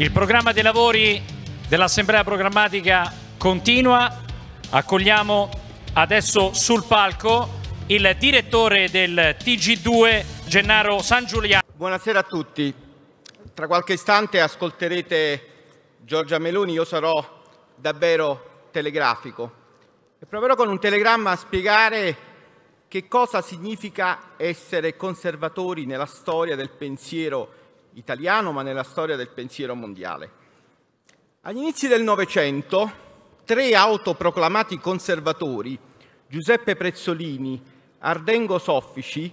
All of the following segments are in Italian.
Il programma dei lavori dell'Assemblea programmatica continua. Accogliamo adesso sul palco il direttore del TG2 Gennaro San Giuliano. Buonasera a tutti. Tra qualche istante ascolterete Giorgia Meloni, io sarò davvero telegrafico e proverò con un telegramma a spiegare che cosa significa essere conservatori nella storia del pensiero italiano, ma nella storia del pensiero mondiale. Agli inizi del Novecento, tre autoproclamati conservatori, Giuseppe Prezzolini, Ardengo Soffici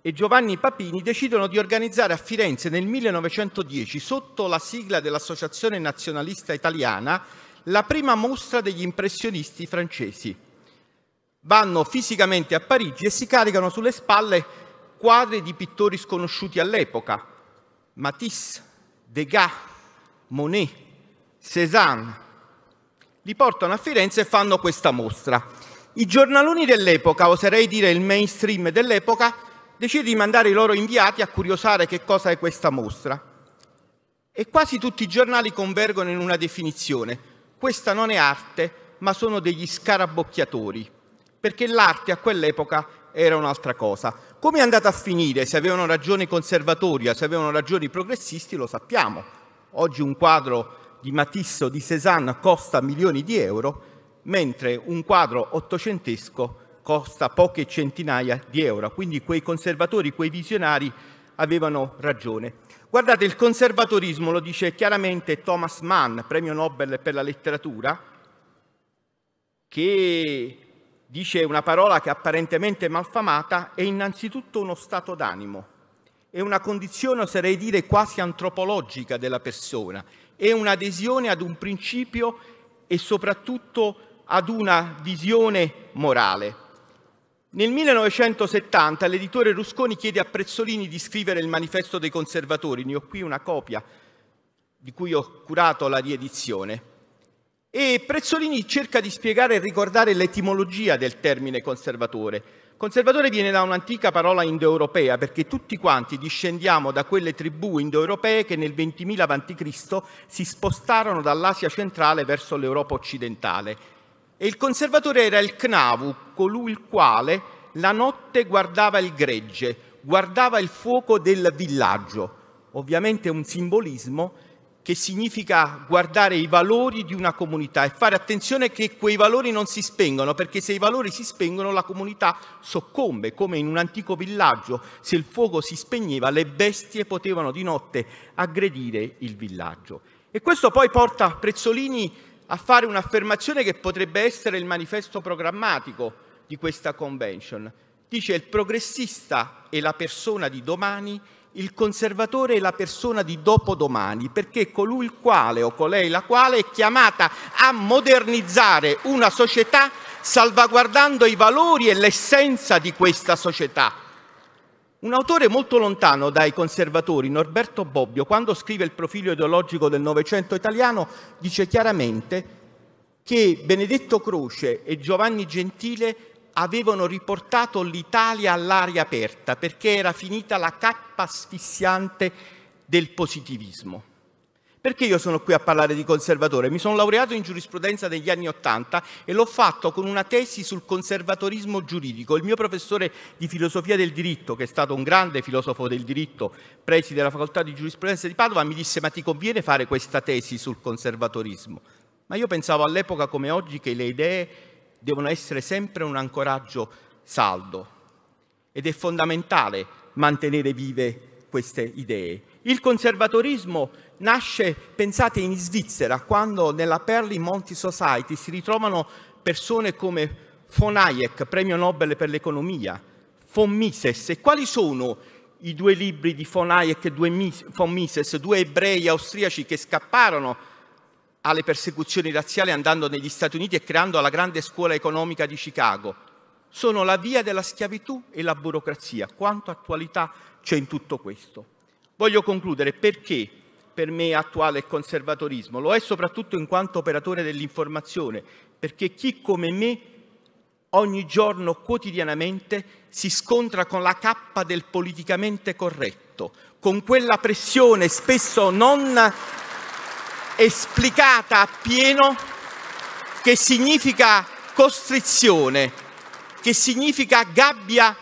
e Giovanni Papini, decidono di organizzare a Firenze nel 1910, sotto la sigla dell'Associazione Nazionalista Italiana, la prima mostra degli impressionisti francesi. Vanno fisicamente a Parigi e si caricano sulle spalle quadri di pittori sconosciuti all'epoca, Matisse, Degas, Monet, Cézanne. Li portano a Firenze e fanno questa mostra. I giornaloni dell'epoca, oserei dire il mainstream dell'epoca, decide di mandare i loro inviati a curiosare che cosa è questa mostra. E quasi tutti i giornali convergono in una definizione. Questa non è arte, ma sono degli scarabocchiatori, perché l'arte a quell'epoca era un'altra cosa. Come è andata a finire? Se avevano ragione i conservatori o se avevano ragione i progressisti, lo sappiamo. Oggi un quadro di Matisse o di Cézanne costa milioni di euro, mentre un quadro ottocentesco costa poche centinaia di euro. Quindi quei conservatori, quei visionari avevano ragione. Guardate, il conservatorismo lo dice chiaramente Thomas Mann, premio Nobel per la letteratura, che dice una parola che apparentemente è malfamata, è innanzitutto uno stato d'animo, è una condizione, oserei dire, quasi antropologica della persona, è un'adesione ad un principio e soprattutto ad una visione morale. Nel 1970 l'editore Rusconi chiede a Prezzolini di scrivere il manifesto dei conservatori, ne ho qui una copia di cui ho curato la riedizione. E Prezzolini cerca di spiegare e ricordare l'etimologia del termine conservatore. Conservatore viene da un'antica parola indoeuropea perché tutti quanti discendiamo da quelle tribù indoeuropee che nel 20.000 a.C. si spostarono dall'Asia centrale verso l'Europa occidentale. E il conservatore era il Knavu, colui il quale la notte guardava il gregge, guardava il fuoco del villaggio. Ovviamente un simbolismo che significa guardare i valori di una comunità e fare attenzione che quei valori non si spengono, perché se i valori si spengono la comunità soccombe, come in un antico villaggio, se il fuoco si spegneva le bestie potevano di notte aggredire il villaggio. E questo poi porta Prezzolini a fare un'affermazione che potrebbe essere il manifesto programmatico di questa convention. Dice il progressista è la persona di domani il conservatore è la persona di dopodomani, perché colui il quale o colei la quale è chiamata a modernizzare una società salvaguardando i valori e l'essenza di questa società. Un autore molto lontano dai conservatori, Norberto Bobbio, quando scrive il profilo ideologico del Novecento italiano, dice chiaramente che Benedetto Croce e Giovanni Gentile avevano riportato l'Italia all'aria aperta perché era finita la cappa asfissiante del positivismo. Perché io sono qui a parlare di conservatore? Mi sono laureato in giurisprudenza negli anni Ottanta e l'ho fatto con una tesi sul conservatorismo giuridico. Il mio professore di filosofia del diritto, che è stato un grande filosofo del diritto, preside della facoltà di giurisprudenza di Padova, mi disse ma ti conviene fare questa tesi sul conservatorismo? Ma io pensavo all'epoca come oggi che le idee devono essere sempre un ancoraggio saldo ed è fondamentale mantenere vive queste idee. Il conservatorismo nasce, pensate, in Svizzera, quando nella Perli Monti Society si ritrovano persone come von Hayek, premio Nobel per l'economia, von Mises. E quali sono i due libri di von Hayek e due, von Mises, due ebrei austriaci che scapparono alle persecuzioni razziali andando negli Stati Uniti e creando la grande scuola economica di Chicago. Sono la via della schiavitù e la burocrazia. Quanto attualità c'è in tutto questo? Voglio concludere perché per me è attuale il conservatorismo. Lo è soprattutto in quanto operatore dell'informazione, perché chi come me ogni giorno quotidianamente si scontra con la cappa del politicamente corretto, con quella pressione spesso non esplicata appieno che significa costrizione, che significa gabbia,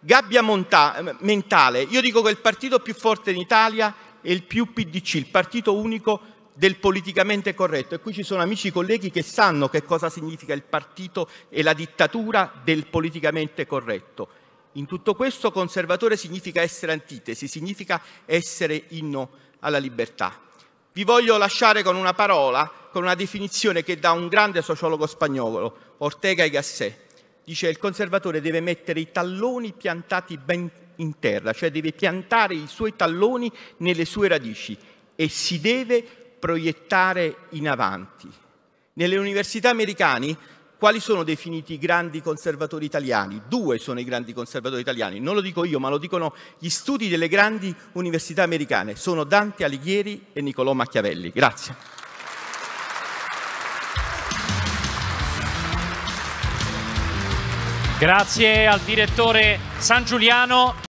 gabbia monta- mentale. Io dico che il partito più forte in Italia è il più PDC, il partito unico del politicamente corretto. E qui ci sono amici e colleghi che sanno che cosa significa il partito e la dittatura del politicamente corretto. In tutto questo conservatore significa essere antitesi, significa essere inno alla libertà. Vi voglio lasciare con una parola, con una definizione che dà un grande sociologo spagnolo, Ortega y Gasset. Dice il conservatore deve mettere i talloni piantati ben in terra, cioè deve piantare i suoi talloni nelle sue radici e si deve proiettare in avanti. Nelle università americane quali sono definiti i grandi conservatori italiani? Due sono i grandi conservatori italiani, non lo dico io, ma lo dicono gli studi delle grandi università americane. Sono Dante Alighieri e Niccolò Machiavelli. Grazie. Grazie al direttore San Giuliano.